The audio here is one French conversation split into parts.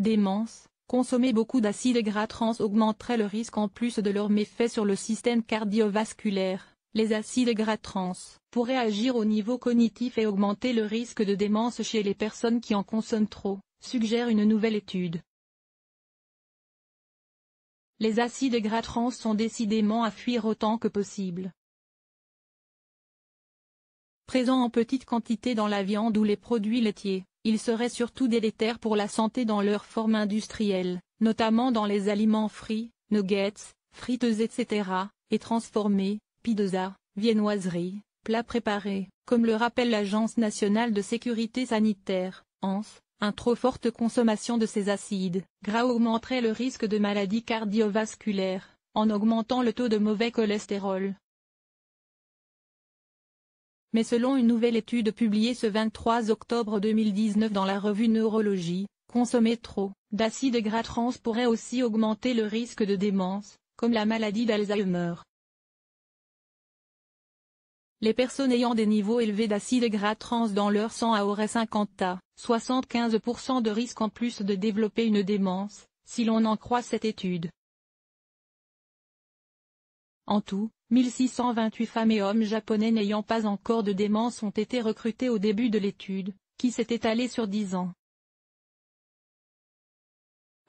démence, consommer beaucoup d'acides gras trans augmenterait le risque en plus de leurs méfaits sur le système cardiovasculaire. Les acides gras trans pourraient agir au niveau cognitif et augmenter le risque de démence chez les personnes qui en consomment trop, suggère une nouvelle étude. Les acides gras trans sont décidément à fuir autant que possible. Présents en petite quantité dans la viande ou les produits laitiers, ils seraient surtout délétères pour la santé dans leur forme industrielle, notamment dans les aliments frits, nuggets, frites etc., et transformés, pizza, viennoiseries, plats préparés, comme le rappelle l'Agence nationale de sécurité sanitaire, ANS. Un trop forte consommation de ces acides gras augmenterait le risque de maladies cardiovasculaires, en augmentant le taux de mauvais cholestérol, mais selon une nouvelle étude publiée ce 23 octobre 2019 dans la revue Neurologie, consommer trop d'acide gras trans pourrait aussi augmenter le risque de démence, comme la maladie d'Alzheimer. Les personnes ayant des niveaux élevés d'acide gras trans dans leur sang auraient 50 à 75% de risque en plus de développer une démence, si l'on en croit cette étude. En tout, 1628 femmes et hommes japonais n'ayant pas encore de démence ont été recrutés au début de l'étude, qui s'est étalée sur 10 ans.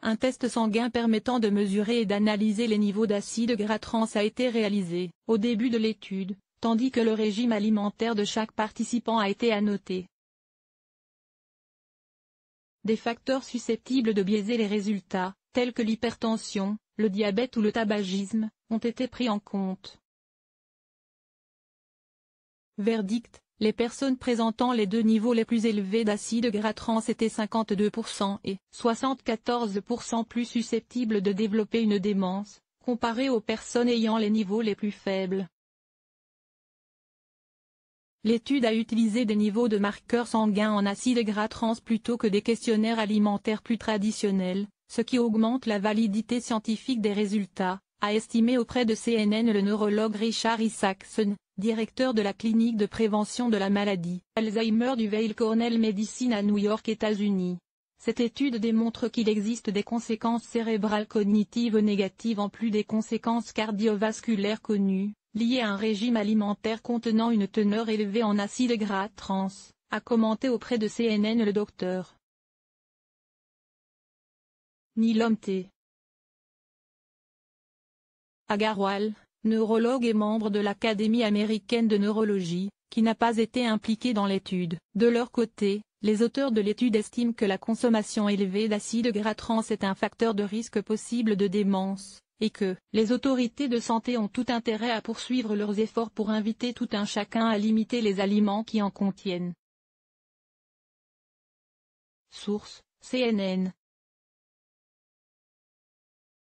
Un test sanguin permettant de mesurer et d'analyser les niveaux d'acide gras trans a été réalisé, au début de l'étude, tandis que le régime alimentaire de chaque participant a été annoté. Des facteurs susceptibles de biaiser les résultats, tels que l'hypertension, le diabète ou le tabagisme, ont été pris en compte. Verdict, les personnes présentant les deux niveaux les plus élevés d'acide gras trans étaient 52% et 74% plus susceptibles de développer une démence, comparées aux personnes ayant les niveaux les plus faibles. L'étude a utilisé des niveaux de marqueurs sanguins en acide gras trans plutôt que des questionnaires alimentaires plus traditionnels, ce qui augmente la validité scientifique des résultats, a estimé auprès de CNN le neurologue Richard Isaacson, directeur de la clinique de prévention de la maladie Alzheimer du Veil Cornell Medicine à New York, États-Unis. Cette étude démontre qu'il existe des conséquences cérébrales cognitives négatives en plus des conséquences cardiovasculaires connues, liées à un régime alimentaire contenant une teneur élevée en acides gras trans, a commenté auprès de CNN le docteur. Nilom T. Agarwal, neurologue et membre de l'Académie américaine de neurologie, qui n'a pas été impliqué dans l'étude. De leur côté, les auteurs de l'étude estiment que la consommation élevée d'acide gras trans est un facteur de risque possible de démence, et que les autorités de santé ont tout intérêt à poursuivre leurs efforts pour inviter tout un chacun à limiter les aliments qui en contiennent. Source CNN